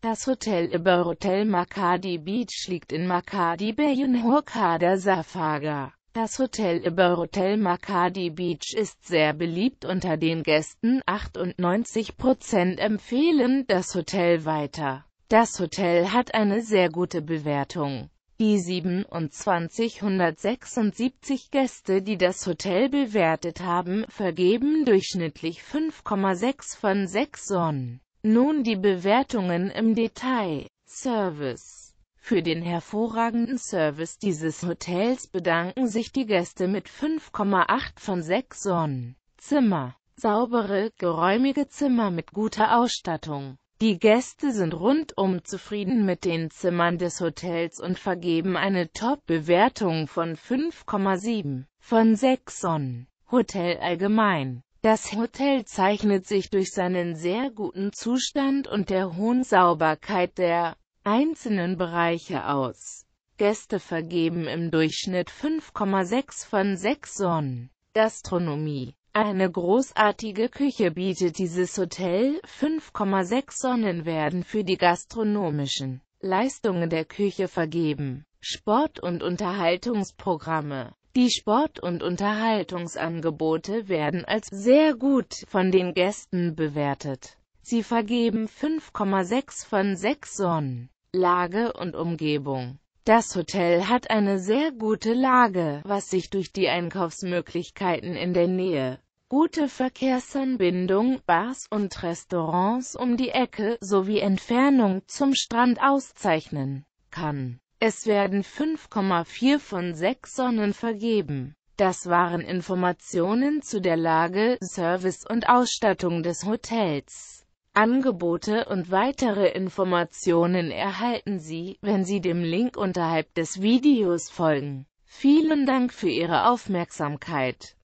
Das Hotel über Hotel Makadi Beach liegt in Makadi Bay in Hurghada Safaga. Das Hotel über Hotel Makadi Beach ist sehr beliebt unter den Gästen, 98% empfehlen das Hotel weiter. Das Hotel hat eine sehr gute Bewertung. Die 2776 Gäste, die das Hotel bewertet haben, vergeben durchschnittlich 5,6 von 6 Sonnen. Nun die Bewertungen im Detail. Service für den hervorragenden Service dieses Hotels bedanken sich die Gäste mit 5,8 von 6 Sonnen. Zimmer. Saubere, geräumige Zimmer mit guter Ausstattung. Die Gäste sind rundum zufrieden mit den Zimmern des Hotels und vergeben eine Top-Bewertung von 5,7 von 6 Sonnen. Hotel allgemein. Das Hotel zeichnet sich durch seinen sehr guten Zustand und der hohen Sauberkeit der einzelnen Bereiche aus. Gäste vergeben im Durchschnitt 5,6 von 6 Sonnen. Gastronomie eine großartige Küche bietet dieses Hotel, 5,6 Sonnen werden für die gastronomischen Leistungen der Küche vergeben. Sport- und Unterhaltungsprogramme die Sport- und Unterhaltungsangebote werden als sehr gut von den Gästen bewertet. Sie vergeben 5,6 von 6 Sonnen. Lage und Umgebung Das Hotel hat eine sehr gute Lage, was sich durch die Einkaufsmöglichkeiten in der Nähe, gute Verkehrsanbindung, Bars und Restaurants um die Ecke sowie Entfernung zum Strand auszeichnen kann. Es werden 5,4 von 6 Sonnen vergeben. Das waren Informationen zu der Lage, Service und Ausstattung des Hotels. Angebote und weitere Informationen erhalten Sie, wenn Sie dem Link unterhalb des Videos folgen. Vielen Dank für Ihre Aufmerksamkeit.